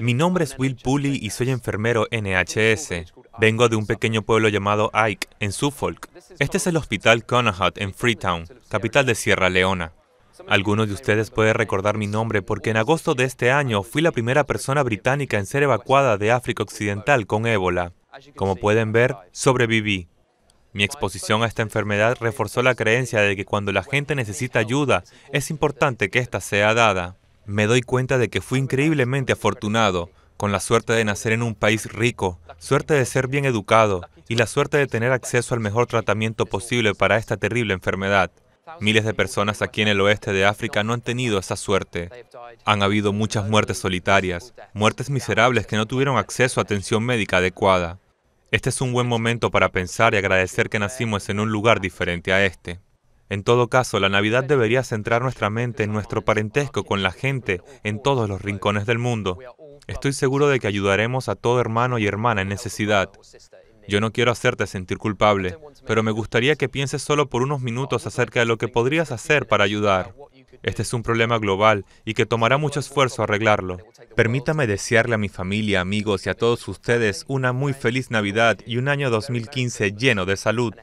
Mi nombre es Will Pulley y soy enfermero NHS. Vengo de un pequeño pueblo llamado Ike, en Suffolk. Este es el Hospital Conahut, en Freetown, capital de Sierra Leona. Algunos de ustedes pueden recordar mi nombre porque en agosto de este año fui la primera persona británica en ser evacuada de África Occidental con ébola. Como pueden ver, sobreviví. Mi exposición a esta enfermedad reforzó la creencia de que cuando la gente necesita ayuda, es importante que ésta sea dada me doy cuenta de que fui increíblemente afortunado con la suerte de nacer en un país rico, suerte de ser bien educado y la suerte de tener acceso al mejor tratamiento posible para esta terrible enfermedad. Miles de personas aquí en el oeste de África no han tenido esa suerte. Han habido muchas muertes solitarias, muertes miserables que no tuvieron acceso a atención médica adecuada. Este es un buen momento para pensar y agradecer que nacimos en un lugar diferente a este. En todo caso, la Navidad debería centrar nuestra mente en nuestro parentesco con la gente en todos los rincones del mundo. Estoy seguro de que ayudaremos a todo hermano y hermana en necesidad. Yo no quiero hacerte sentir culpable, pero me gustaría que pienses solo por unos minutos acerca de lo que podrías hacer para ayudar. Este es un problema global y que tomará mucho esfuerzo arreglarlo. Permítame desearle a mi familia, amigos y a todos ustedes una muy feliz Navidad y un año 2015 lleno de salud.